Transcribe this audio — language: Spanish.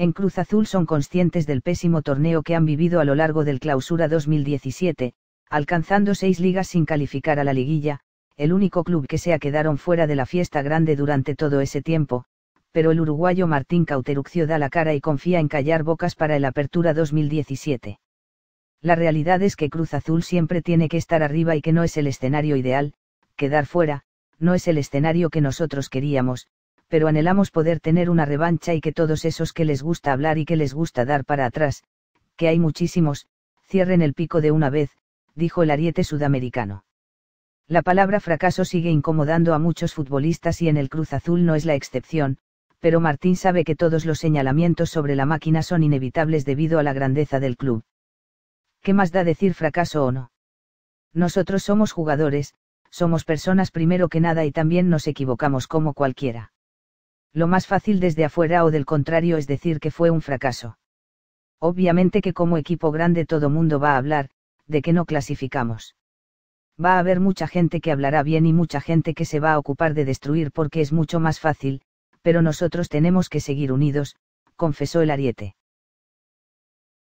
en Cruz Azul son conscientes del pésimo torneo que han vivido a lo largo del Clausura 2017, alcanzando seis ligas sin calificar a la liguilla, el único club que se quedaron fuera de la fiesta grande durante todo ese tiempo, pero el uruguayo Martín Cauteruccio da la cara y confía en callar bocas para el Apertura 2017. La realidad es que Cruz Azul siempre tiene que estar arriba y que no es el escenario ideal, quedar fuera, no es el escenario que nosotros queríamos, pero anhelamos poder tener una revancha y que todos esos que les gusta hablar y que les gusta dar para atrás, que hay muchísimos, cierren el pico de una vez, dijo el ariete sudamericano. La palabra fracaso sigue incomodando a muchos futbolistas y en el Cruz Azul no es la excepción, pero Martín sabe que todos los señalamientos sobre la máquina son inevitables debido a la grandeza del club. ¿Qué más da decir fracaso o no? Nosotros somos jugadores, somos personas primero que nada y también nos equivocamos como cualquiera lo más fácil desde afuera o del contrario es decir que fue un fracaso. Obviamente que como equipo grande todo mundo va a hablar, de que no clasificamos. Va a haber mucha gente que hablará bien y mucha gente que se va a ocupar de destruir porque es mucho más fácil, pero nosotros tenemos que seguir unidos, confesó el ariete.